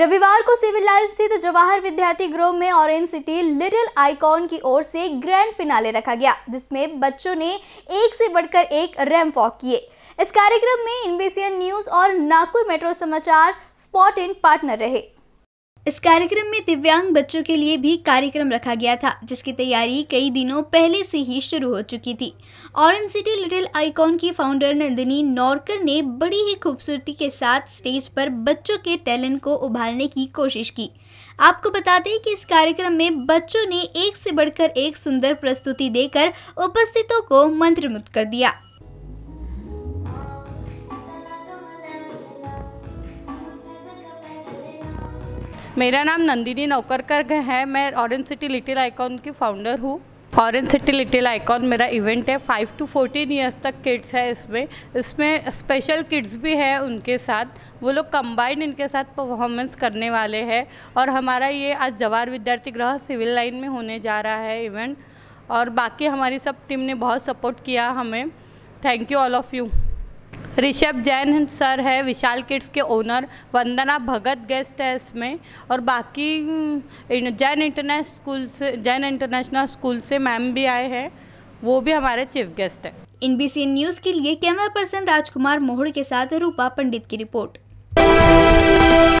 रविवार को civil line स्थित जवाहर विद्यार्थी गृह में ऑरेंज सिटी लिटिल आइकॉन की ओर से ग्रैंड फिनाले रखा गया जिसमें बच्चों ने एक से बढ़कर एक रैम्प वॉक किए इस कार्यक्रम में इनबीसीएन न्यूज और नागपुर मेट्रो समाचार स्पॉट इन पार्टनर रहे इस कार्यक्रम में दिव्यांग बच्चों के लिए भी कार्यक्रम रखा गया था जिसकी तैयारी कई दिनों पहले से ही शुरू हो चुकी थी ऑरेंज सिटी लिटिल आइकॉन की फाउंडर नंदिनी नौरकर ने बड़ी ही खूबसूरती के साथ स्टेज पर बच्चों के टैलेंट को उभारने की कोशिश की आपको बता दें कि इस कार्यक्रम में बच्चों ने एक से बढ़कर एक सुंदर प्रस्तुति देकर उपस्थितों को मंत्रमुग्ध कर दिया मेरा नाम नंदिनी नौकरकर है मैं ऑरेंज सिटी लिटिल आइकॉन की फाउंडर हूँ फॉरन सिटी लिटिल आइकॉन मेरा इवेंट है फाइव टू फोर्टीन ईयर्स तक किड्स है इसमें इसमें स्पेशल किड्स भी हैं उनके साथ वो लोग कंबाइंड इनके साथ परफॉर्मेंस करने वाले हैं और हमारा ये आज जवाहर विद्यार्थी ग्रह सिविल लाइन में होने जा रहा है इवेंट और बाकी हमारी सब टीम ने बहुत सपोर्ट किया हमें thank you all of you Rishabh Jain sir है विशाल किड्स के ओनर वंदना भगत गेस्ट है इसमें और बाकी हम्म, जैन इंटरनेशनल स्कूल से जैन इंटरनेशनल स्कूल से मैम भी आए हैं वो भी हमारे चीफ गेस्ट है बी न्यूज़ के लिए कैमरा पर्सन राजकुमार मोहड़ के साथ रूपा पंडित की रिपोर्ट